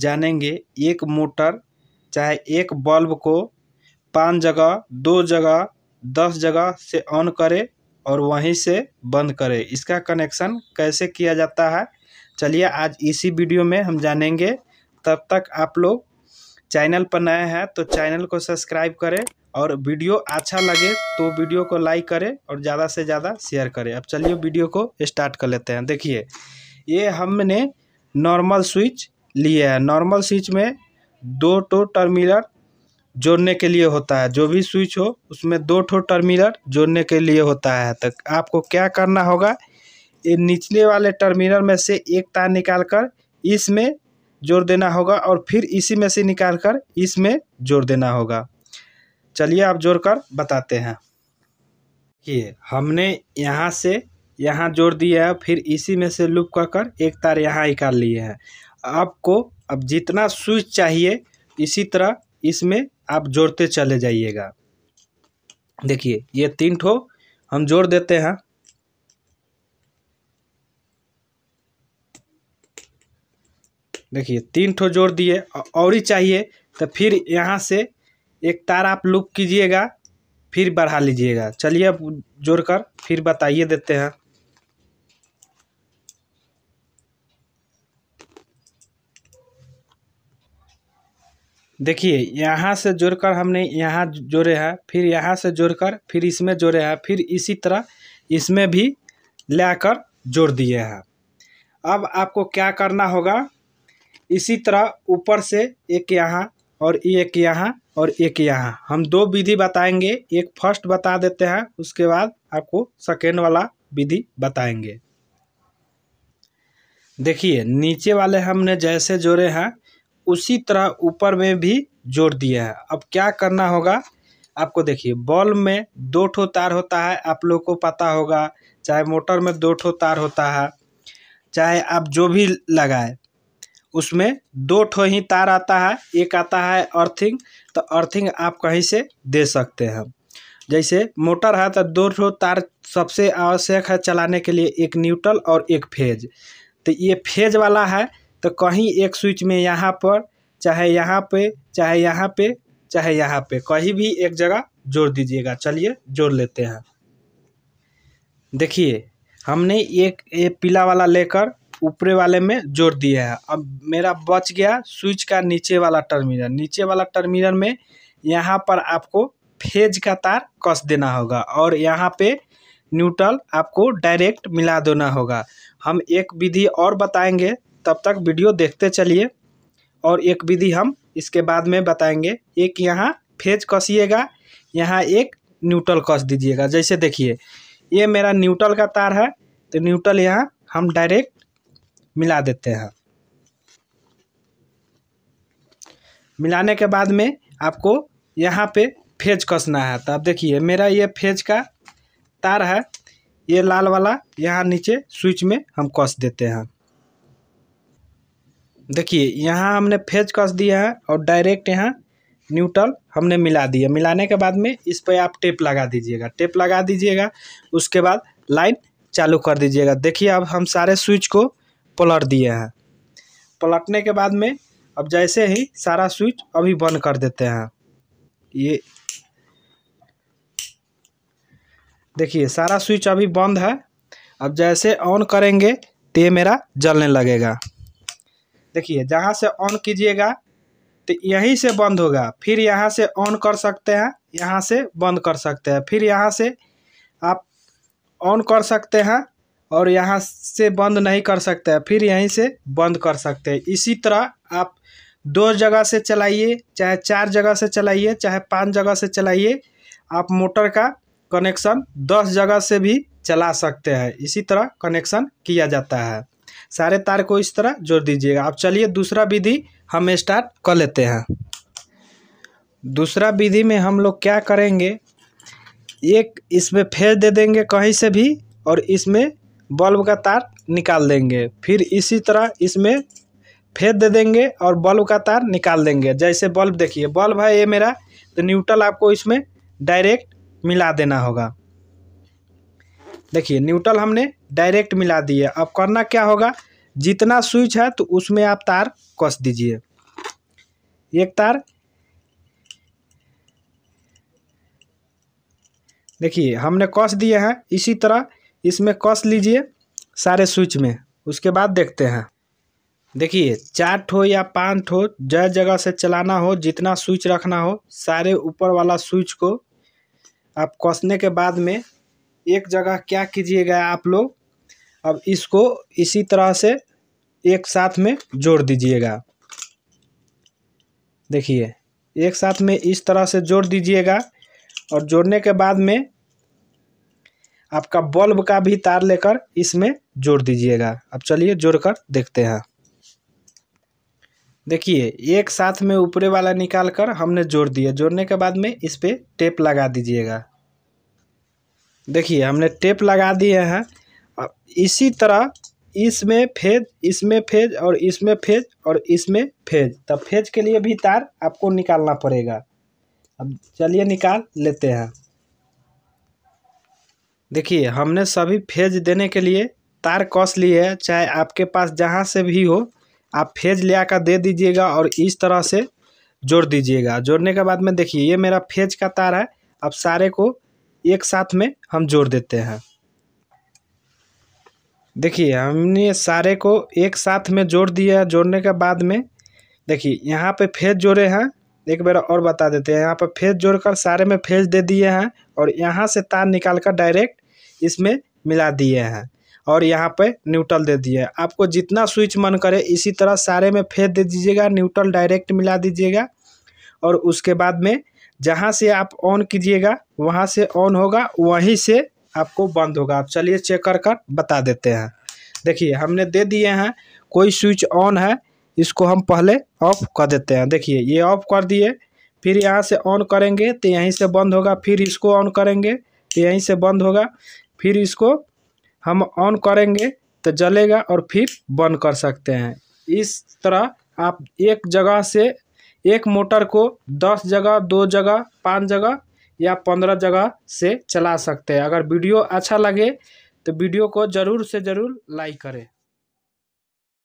जानेंगे एक मोटर चाहे एक बल्ब को पाँच जगह दो जगह दस जगह से ऑन करें और वहीं से बंद करें इसका कनेक्शन कैसे किया जाता है चलिए आज इसी वीडियो में हम जानेंगे तब तक आप लोग चैनल पर नए हैं तो चैनल को सब्सक्राइब करें और वीडियो अच्छा लगे तो वीडियो को लाइक करें और ज़्यादा से ज़्यादा शेयर करें अब चलिए वीडियो को स्टार्ट कर लेते हैं देखिए ये हमने नॉर्मल स्विच लिए है नॉर्मल स्विच में दो टो टर्मिनल जोड़ने के लिए होता है जो भी स्विच हो उसमें दो ठो टर्मिनल जोड़ने के लिए होता है तो आपको क्या करना होगा ये निचले वाले टर्मिनल में से एक तार निकाल कर इसमें जोड़ देना होगा और फिर इसी में से निकाल कर इसमें जोड़ देना होगा चलिए आप जोड़ कर बताते हैं कि हमने यहाँ से यहाँ जोड़ दिया है फिर इसी में से लूप कर कर एक तार यहाँ निकाल लिए हैं आपको अब जितना स्विच चाहिए इसी तरह इसमें आप जोड़ते चले जाइएगा देखिए ये तीन ठो हम जोड़ देते हैं देखिए तीन ठो जोड़ दिए और ही चाहिए तो फिर यहाँ से एक तार आप लूप कीजिएगा फिर बढ़ा लीजिएगा चलिए अब जोड़कर फिर बताइए देते हैं देखिए यहाँ से जोड़कर हमने यहाँ जोड़े हैं फिर यहाँ से जोड़कर फिर इसमें जोड़े हैं फिर इसी तरह इसमें भी लाकर जोड़ दिए हैं अब आपको क्या करना होगा इसी तरह ऊपर से एक यहाँ और एक यहाँ और एक यहाँ हम दो विधि बताएंगे एक फर्स्ट बता देते हैं उसके बाद आपको सेकेंड वाला विधि बताएंगे देखिए नीचे वाले हमने जैसे जोड़े हैं उसी तरह ऊपर में भी जोड़ दिया है अब क्या करना होगा आपको देखिए बल्ब में दो ठो तार होता है आप लोग को पता होगा चाहे मोटर में दो ठो तार होता है चाहे आप जो भी लगाए उसमें दो ठो ही तार आता है एक आता है अर्थिंग तो अर्थिंग आप कहीं से दे सकते हैं जैसे मोटर है तो दो ठो तार सबसे आवश्यक है चलाने के लिए एक न्यूट्रल और एक फेज तो ये फेज वाला है तो कहीं एक स्विच में यहाँ पर चाहे यहाँ पे चाहे यहाँ पे चाहे यहाँ पे कहीं भी एक जगह जोड़ दीजिएगा चलिए जोड़ लेते हैं देखिए हमने एक ये पीला वाला लेकर ऊपरे वाले में जोड़ दिया है अब मेरा बच गया स्विच का नीचे वाला टर्मिनल नीचे वाला टर्मिनल में यहाँ पर आपको फेज का तार कस देना होगा और यहाँ पे न्यूट्रल आपको डायरेक्ट मिला देना होगा हम एक विधि और बताएंगे तब तक वीडियो देखते चलिए और एक विधि हम इसके बाद में बताएंगे एक यहाँ फेज कसिएगा यहाँ एक न्यूट्रल कस दीजिएगा जैसे देखिए ये मेरा न्यूट्रल का तार है तो न्यूट्रल यहाँ हम डायरेक्ट मिला देते हैं मिलाने के बाद में आपको यहाँ पे फेज कसना है तो आप देखिए मेरा ये फेज का तार है ये लाल वाला यहाँ नीचे स्विच में हम कस देते हैं देखिए यहाँ हमने फेज कस दिया है और डायरेक्ट यहाँ न्यूट्रल हमने मिला दिया मिलाने के बाद में इस पर आप टेप लगा दीजिएगा टेप लगा दीजिएगा उसके बाद लाइन चालू कर दीजिएगा देखिए अब हम सारे स्विच को पलट दिए हैं पलटने के बाद में अब जैसे ही सारा स्विच अभी बंद कर देते हैं ये देखिए सारा स्विच अभी बंद है अब जैसे ऑन करेंगे तो ये मेरा जलने लगेगा देखिए जहाँ से ऑन कीजिएगा तो यहीं से बंद होगा फिर यहाँ से ऑन कर सकते हैं यहाँ से बंद कर सकते हैं फिर यहाँ से आप ऑन कर सकते हैं और यहाँ से बंद नहीं कर सकते हैं फिर यहीं से बंद कर सकते हैं इसी तरह आप दो जगह से चलाइए चाहे चार जगह से चलाइए चाहे पाँच जगह से चलाइए आप मोटर का कनेक्शन दस जगह से भी चला सकते हैं इसी तरह कनेक्शन किया जाता है सारे तार को इस तरह जोड़ दीजिएगा अब चलिए दूसरा विधि हम स्टार्ट कर लेते हैं दूसरा विधि में हम लोग क्या करेंगे एक इसमें फेर दे देंगे कहीं से भी और इसमें बल्ब का तार निकाल देंगे फिर इसी तरह इसमें फेर दे देंगे और बल्ब का तार निकाल देंगे जैसे बल्ब देखिए बल्ब है ये मेरा तो न्यूट्रल आपको इसमें डायरेक्ट मिला देना होगा देखिए न्यूट्रल हमने डायरेक्ट मिला दिए अब करना क्या होगा जितना स्विच है तो उसमें आप तार कस दीजिए एक तार देखिए हमने कस दिए हैं इसी तरह इसमें कस लीजिए सारे स्विच में उसके बाद देखते हैं देखिए चार ठो या पाँच ठो जय जगह से चलाना हो जितना स्विच रखना हो सारे ऊपर वाला स्विच को आप कसने के बाद में एक जगह क्या कीजिएगा आप लोग अब इसको इसी तरह से एक साथ में जोड़ दीजिएगा देखिए एक साथ में इस तरह से जोड़ दीजिएगा और जोड़ने के बाद में आपका बल्ब का भी तार लेकर इसमें जोड़ दीजिएगा अब चलिए जोड़कर देखते हैं देखिए एक साथ में ऊपरे वाला निकाल कर हमने जोड़ दिया जोड़ने के बाद में इस पर टेप लगा दीजिएगा देखिए हमने टेप लगा दिए हैं इसी तरह इसमें फेज इसमें फेज और इसमें फेज और इसमें फेज तब फेज के लिए भी तार आपको निकालना पड़ेगा अब चलिए निकाल लेते हैं देखिए हमने सभी फेज देने के लिए तार कस ली है चाहे आपके पास जहाँ से भी हो आप फेज ले आकर दे दीजिएगा और इस तरह से जोड़ दीजिएगा जोड़ने के बाद में देखिए ये मेरा फेज का तार है अब सारे को एक साथ में हम जोड़ देते हैं देखिए हमने सारे को एक साथ में जोड़ दिया जोड़ने के बाद में देखिए यहाँ पे फेज जोड़े हैं एक बार और बता देते हैं यहाँ पर फेज जोड़कर सारे में फेज दे दिए हैं और यहाँ से तार निकाल कर डायरेक्ट इसमें मिला दिए हैं और यहाँ पे न्यूट्रल दे दिए आपको जितना स्विच मन करे इसी तरह सारे में फेज दे दीजिएगा न्यूट्रल डायरेक्ट मिला दीजिएगा और उसके बाद में जहाँ से आप ऑन कीजिएगा वहाँ से ऑन होगा वहीं से आपको बंद होगा आप चलिए चेक कर कर बता देते हैं देखिए हमने दे दिए हैं कोई स्विच ऑन है इसको हम पहले ऑफ कर देते हैं देखिए ये ऑफ कर दिए फिर यहाँ से ऑन करेंगे तो यहीं से बंद होगा फिर इसको ऑन करेंगे तो यहीं से बंद होगा फिर इसको हम ऑन करेंगे तो जलेगा और फिर बंद कर सकते हैं इस तरह आप एक जगह से एक मोटर को दस जगह दो जगह पाँच जगह या पंद्रह जगह से चला सकते हैं अगर वीडियो अच्छा लगे तो वीडियो को ज़रूर से ज़रूर लाइक करें